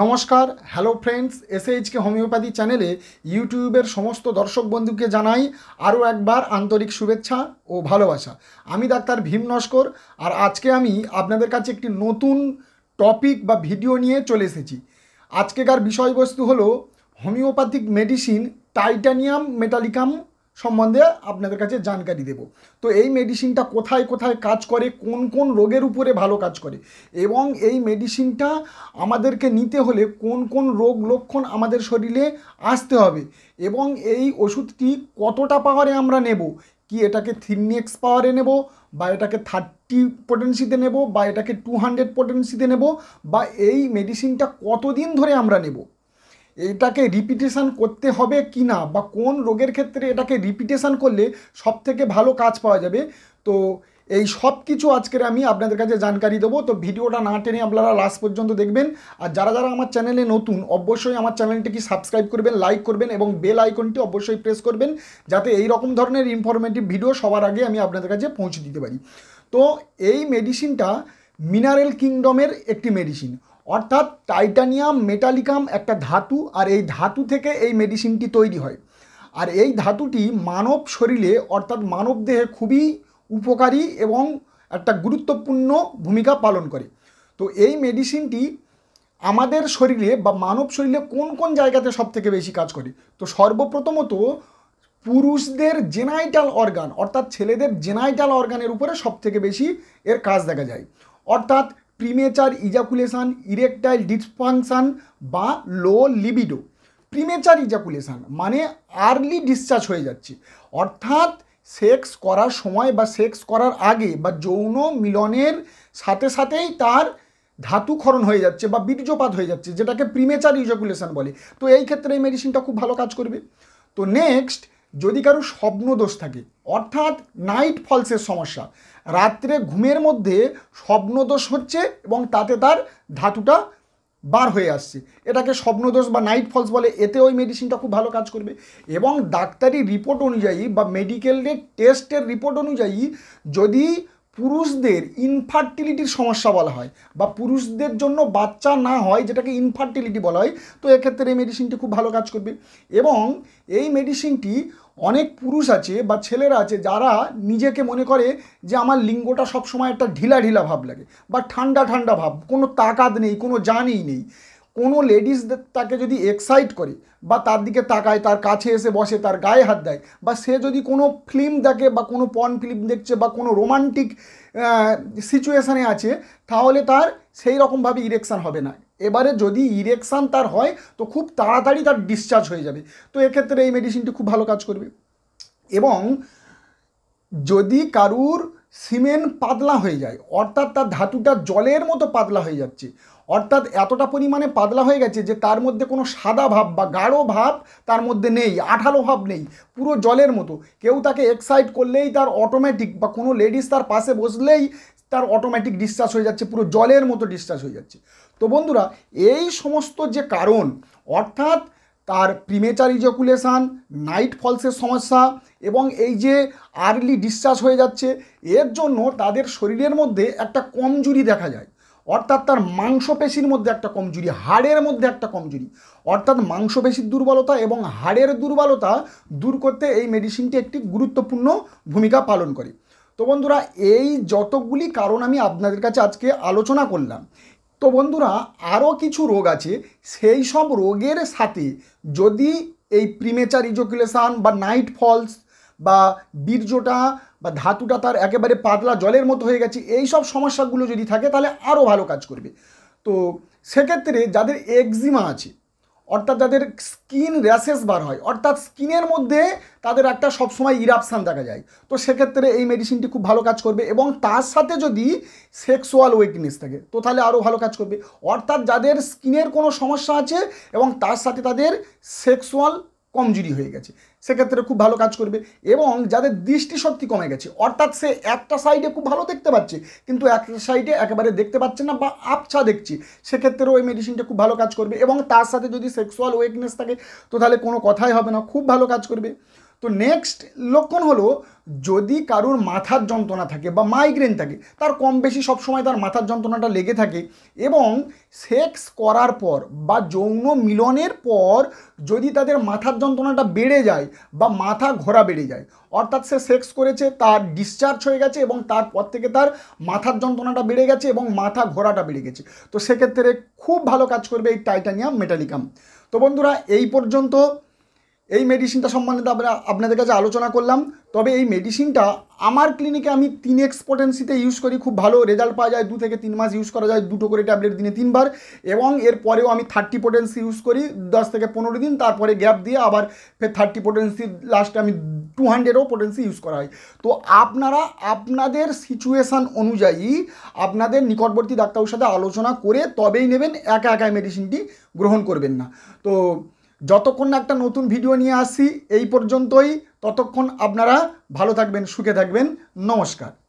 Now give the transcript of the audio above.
নমস্কার hello friends এসএইচকে homeopathy চ্যানেলে ইউটিউবের সমস্ত দর্শক বন্ধুকে জানাই আরও একবার আন্তরিক শুভেচ্ছা ও ভালোবাসা আমি ডাক্তার ভীম নস্কর আর আজকে আমি আপনাদের কাছে একটি নতুন টপিক বা ভিডিও নিয়ে চলে এসেছি আজকেকার বিষয়বস্তু হলো হোমিওপ্যাথিক মেডিসিন টাইটানিয়াম মেটালিকাম সম্বন্ধে আপনাদের কাছে জানকারি দেব তো এই মেডিসিনটা কোথায় কোথায় কাজ করে কোন কোন রোগের উপরে ভালো কাজ করে এবং এই মেডিসিনটা আমাদেরকে নিতে হলে কোন কোন রোগ লক্ষণ আমাদের শরীরে আসতে হবে এবং এই ওষুধটি কতটা পাওয়ারে আমরা নেব কি এটাকে থ্রি এক্স পাওয়ারে নেব বা এটাকে থার্টি পোটেন্সিতে নেব বা এটাকে টু হান্ড্রেড পোটেন্সিতে নেব বা এই মেডিসিনটা কতদিন ধরে আমরা নেব এটাকে রিপিটেশান করতে হবে কি না বা কোন রোগের ক্ষেত্রে এটাকে রিপিটেশান করলে সব থেকে ভালো কাজ পাওয়া যাবে তো এই সব কিছু আজকের আমি আপনাদের কাছে জানকারি দেবো তো ভিডিওটা না টেনে আপনারা লাস্ট পর্যন্ত দেখবেন আর যারা যারা আমার চ্যানেলে নতুন অবশ্যই আমার চ্যানেলটিকে সাবস্ক্রাইব করবেন লাইক করবেন এবং বেল আইকনটি অবশ্যই প্রেস করবেন যাতে এই রকম ধরনের ইনফরমেটিভ ভিডিও সবার আগে আমি আপনাদের কাছে পৌঁছে দিতে পারি তো এই মেডিসিনটা মিনারেল কিংডমের একটি মেডিসিন অর্থাৎ টাইটানিয়াম মেটালিকাম একটা ধাতু আর এই ধাতু থেকে এই মেডিসিনটি তৈরি হয় আর এই ধাতুটি মানব শরীরে অর্থাৎ মানব দেহে খুবই উপকারী এবং একটা গুরুত্বপূর্ণ ভূমিকা পালন করে তো এই মেডিসিনটি আমাদের শরীরে বা মানব শরীরে কোন কোন জায়গাতে সব থেকে বেশি কাজ করে তো সর্বপ্রথমত পুরুষদের জেনাইটাল অর্গান অর্থাৎ ছেলেদের জেনাইটাল অর্গানের উপরে সব থেকে বেশি এর কাজ দেখা যায় অর্থাৎ প্রিমেচার ইজাকুলেশান ইরেকটাইল ডিসফাংশান বা লো লিবিডো প্রিমেচার ইজাকুলেশান মানে আর্লি ডিসচার্জ হয়ে যাচ্ছে অর্থাৎ সেক্স করার সময় বা সেক্স করার আগে বা যৌন মিলনের সাথে সাথেই তার ধাতুক্ষরণ হয়ে যাচ্ছে বা বীর্যপাত হয়ে যাচ্ছে যেটাকে প্রিমেচার ইজাকুলেশান বলে তো এই ক্ষেত্রে এই মেডিসিনটা খুব ভালো কাজ করবে তো নেক্সট যদি কারো স্বপ্নদোষ থাকে অর্থাৎ নাইট ফলসের সমস্যা রাত্রে ঘুমের মধ্যে স্বপ্নদোষ হচ্ছে এবং তাতে তার ধাতুটা বার হয়ে আসছে এটাকে স্বপ্নদোষ বা নাইট ফলস বলে এতে ওই মেডিসিনটা খুব ভালো কাজ করবে এবং ডাক্তারি রিপোর্ট অনুযায়ী বা মেডিকেলের টেস্টের রিপোর্ট অনুযায়ী যদি পুরুষদের ইনফার্টিলিটির সমস্যা বলা হয় বা পুরুষদের জন্য বাচ্চা না হয় যেটাকে ইনফার্টিলিটি বলা হয় তো এক্ষেত্রে এই মেডিসিনটি খুব ভালো কাজ করবে এবং এই মেডিসিনটি অনেক পুরুষ আছে বা ছেলেরা আছে যারা নিজেকে মনে করে যে আমার লিঙ্গটা সবসময় একটা ঢিলা ঢিলা ভাব লাগে বা ঠান্ডা ঠান্ডা ভাব কোনো তাকাত নেই কোনো জানই নেই কোনো লেডিস তাকে যদি এক্সাইট করে বা তার দিকে তাকায় তার কাছে এসে বসে তার গায়ে হাত দেয় বা সে যদি কোনো ফিল্ম দেখে বা কোনো পর্ন ফিল্ম দেখছে বা কোনো রোমান্টিক সিচুয়েশানে আছে তাহলে তার সেই রকমভাবে ইরেকশান হবে না এবারে যদি ইরেকশান তার হয় তো খুব তাড়াতাড়ি তার ডিসচার্জ হয়ে যাবে তো এক্ষেত্রে এই মেডিসিনটি খুব ভালো কাজ করবে এবং যদি কারুর সিমেন পাতলা হয়ে যায় অর্থাৎ তার ধাতুটা জলের মতো পাতলা হয়ে যাচ্ছে অর্থাৎ এতটা পরিমাণে পাতলা হয়ে গেছে যে তার মধ্যে কোনো সাদা ভাব বা গাঢ় ভাব তার মধ্যে নেই আঠালো ভাব নেই পুরো জলের মতো কেউ তাকে এক্সাইট করলেই তার অটোমেটিক বা কোনো লেডিস তার পাশে বসলেই তার অটোমেটিক ডিসচার্জ হয়ে যাচ্ছে পুরো জলের মতো ডিসচার্জ হয়ে যাচ্ছে তো বন্ধুরা এই সমস্ত যে কারণ অর্থাৎ তার প্রিমেচার ইজকুলেশান নাইট ফলসের সমস্যা এবং এই যে আর্লি ডিসচার্জ হয়ে যাচ্ছে এর জন্য তাদের শরীরের মধ্যে একটা কমজুরি দেখা যায় অর্থাৎ তার মাংসপেশির মধ্যে একটা কমজুরি হাড়ের মধ্যে একটা কমজুরি অর্থাৎ মাংসপেশির দুর্বলতা এবং হাড়ের দুর্বলতা দূর করতে এই মেডিসিনটি একটি গুরুত্বপূর্ণ ভূমিকা পালন করে তো বন্ধুরা এই যতগুলি কারণ আমি আপনাদের কাছে আজকে আলোচনা করলাম তো বন্ধুরা আরও কিছু রোগ আছে সেই সব রোগের সাথে যদি এই প্রিমেচার ইজোকুলেশান বা নাইট ফলস বা বীর্যটা বা ধাতুটা তার একেবারে পাতলা জলের মতো হয়ে গেছে এই সব সমস্যাগুলো যদি থাকে তাহলে আরও ভালো কাজ করবে তো সেক্ষেত্রে যাদের এক্সিমা আছে অর্থাৎ যাদের স্কিন র্যাশেস বার হয় অর্থাৎ স্কিনের মধ্যে তাদের একটা সবসময় ইরাপশান দেখা যায় তো সেক্ষেত্রে এই মেডিসিনটি খুব ভালো কাজ করবে এবং তার সাথে যদি সেক্সুয়াল ওয়েকনেস থাকে তো তাহলে আরও ভালো কাজ করবে অর্থাৎ যাদের স্কিনের কোনো সমস্যা আছে এবং তার সাথে তাদের সেক্সুয়াল কমজুরি হয়ে গেছে সেক্ষেত্রে খুব ভালো কাজ করবে এবং যাদের দৃষ্টিশক্তি কমে গেছে অর্থাৎ সে একটা সাইডে খুব ভালো দেখতে পাচ্ছে কিন্তু একটা সাইডে একেবারে দেখতে পাচ্ছে না বা আবছা দেখছি সেক্ষেত্রেও ওই মেডিসিনটা খুব ভালো কাজ করবে এবং তার সাথে যদি সেক্সুয়াল ওয়েকনেস থাকে তো তাহলে কোনো কথাই হবে না খুব ভালো কাজ করবে তো নেক্সট লক্ষণ হলো যদি কারোর মাথার যন্ত্রণা থাকে বা মাইগ্রেন থাকে তার কম বেশি সবসময় তার মাথার যন্ত্রণাটা লেগে থাকে এবং সেক্স করার পর বা যৌন মিলনের পর যদি তাদের মাথার যন্ত্রণাটা বেড়ে যায় বা মাথা ঘোরা বেড়ে যায় অর্থাৎ সে সেক্স করেছে তার ডিসচার্জ হয়ে গেছে এবং তারপর থেকে তার মাথার যন্ত্রণাটা বেড়ে গেছে এবং মাথা ঘোরাটা বেড়ে গেছে তো সেক্ষেত্রে খুব ভালো কাজ করবে এই টাইটানিয়াম মেটালিকাম তো বন্ধুরা এই পর্যন্ত এই মেডিসিনটা সম্বন্ধে আমরা আপনাদের কাছে আলোচনা করলাম তবে এই মেডিসিনটা আমার ক্লিনিকে আমি তিন এক্সপোটেন্সিতে ইউজ করি খুব ভালো রেজাল্ট পাওয়া যায় দু থেকে তিন মাস ইউজ করা যায় দুটো করে ট্যাবলেট দিনে তিনবার এবং এরপরেও আমি থার্টি পোটেন্সি ইউজ করি দশ থেকে পনেরো দিন তারপরে গ্যাপ দিয়ে আবার ফের থার্টি পোটেন্সি লাস্টে আমি টু হান্ড্রেডও পোটেন্সি ইউজ করা হয় তো আপনারা আপনাদের সিচুয়েশান অনুযায়ী আপনাদের নিকটবর্তী ডাক্তারের সাথে আলোচনা করে তবেই নেবেন একা একা মেডিসিনটি গ্রহণ করবেন না তো যতক্ষণ না একটা নতুন ভিডিও নিয়ে আসি এই পর্যন্তই ততক্ষণ আপনারা ভালো থাকবেন সুখে থাকবেন নমস্কার